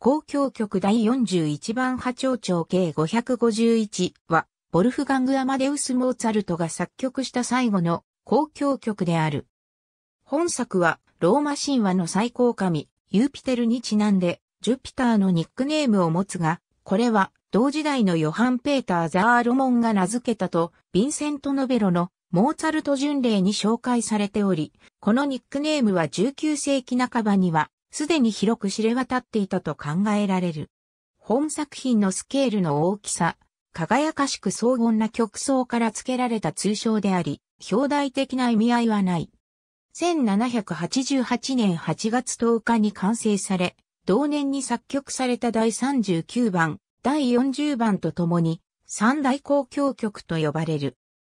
公共曲第41番波長長計551は、ボルフガング・アマデウス・モーツァルトが作曲した最後の公共曲である。本作は、ローマ神話の最高神、ユーピテルにちなんで、ジュピターのニックネームを持つが、これは、同時代のヨハン・ペーター・ザー・ロモンが名付けたと、ヴィンセント・ノベロのモーツァルト巡礼に紹介されており、このニックネームは19世紀半ばにはすでに広く知れ渡っていたと考えられる。本作品のスケールの大きさ、輝かしく荘厳な曲奏から付けられた通称であり、表題的な意味合いはない。1788年8月10日に完成され、同年に作曲された第39番、第40番とともに、三大交響曲と呼ばれる。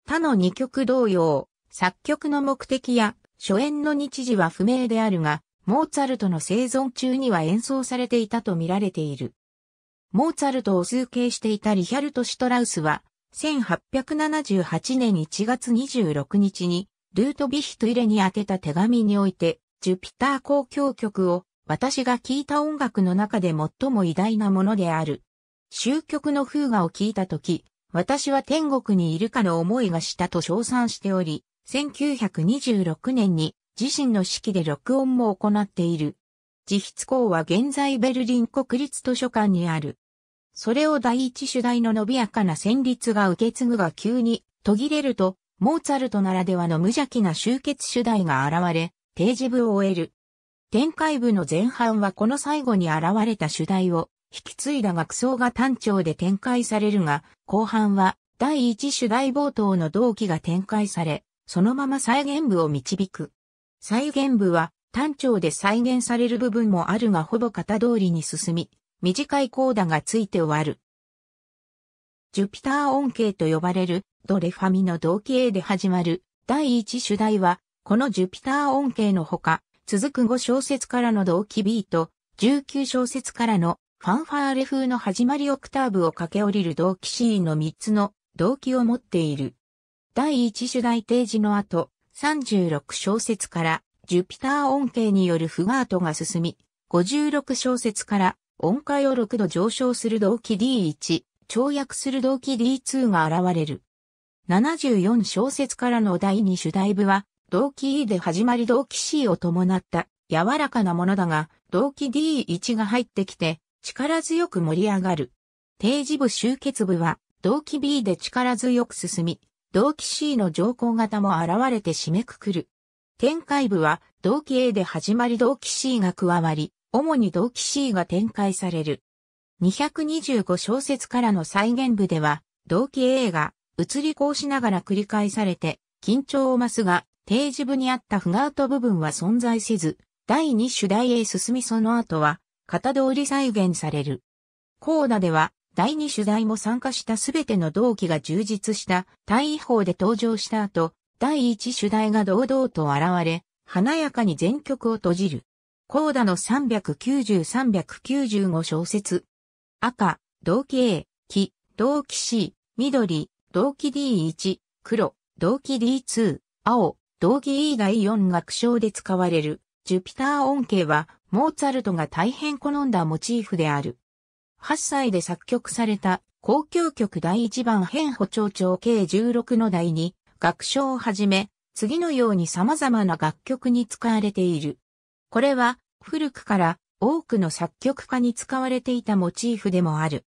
他の2曲同様、作曲の目的や初演の日時は不明であるが、モーツァルトの生存中には演奏されていたと見られている。モーツァルトを崇敬していたリヒャルト・シュトラウスは、1878年1月26日に、ルートビヒトイレに宛てた手紙において、ジュピター交響曲を、私が聴いた音楽の中で最も偉大なものである。終曲の風画を聞いたとき、私は天国にいるかの思いがしたと称賛しており、1926年に自身の指揮で録音も行っている。自筆校は現在ベルリン国立図書館にある。それを第一主題の伸びやかな旋律が受け継ぐが急に途切れると、モーツァルトならではの無邪気な集結主題が現れ、提示部を終える。展開部の前半はこの最後に現れた主題を引き継いだ学奏が単調で展開されるが、後半は第一主題冒頭の同期が展開され、そのまま再現部を導く。再現部は単調で再現される部分もあるがほぼ型通りに進み、短いコーダがついて終わる。ジュピター音形と呼ばれるドレファミの同期 A で始まる第一主題は、このジュピター音形のほか、続く5小節からの同期 B と、19小節からのファンファーレ風の始まりオクターブを駆け下りる同期 C の3つの同期を持っている。第一主題提示の後、36小節からジュピター音形によるフガートが進み、56小節から音階を6度上昇する動機 D1、跳躍する動機 D2 が現れる。74小節からの第2主題部は、動機 E で始まり動機 C を伴った柔らかなものだが、動機 D1 が入ってきて、力強く盛り上がる。定時部終結部は、動機 B で力強く進み、同期 C の乗降型も現れて締めくくる。展開部は同期 A で始まり同期 C が加わり、主に同期 C が展開される。225小節からの再現部では、同期 A が移りうしながら繰り返されて、緊張を増すが、定時部にあったフガウト部分は存在せず、第2主題へ進みその後は、型通り再現される。コーダでは、第2主題も参加したすべての同期が充実した大位法で登場した後、第1主題が堂々と現れ、華やかに全曲を閉じる。コーダの390-395小説。赤、同期 A、黄、同期 C、緑、同期 D1、黒、同期 D2、青、同期 E が E4 楽章で使われる、ジュピター音形は、モーツァルトが大変好んだモチーフである。8歳で作曲された交響曲第1番変歩長調計16の第に楽章をはじめ、次のように様々な楽曲に使われている。これは古くから多くの作曲家に使われていたモチーフでもある。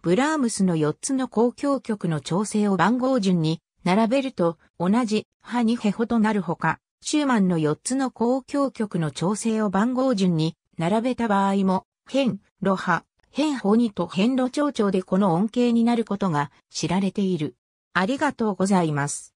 ブラームスの4つの交響曲の調整を番号順に並べると同じハにヘほとなるほか、シューマンの4つの交響曲の調整を番号順に並べた場合も、変、ロハ、変法にと変路町長でこの恩恵になることが知られている。ありがとうございます。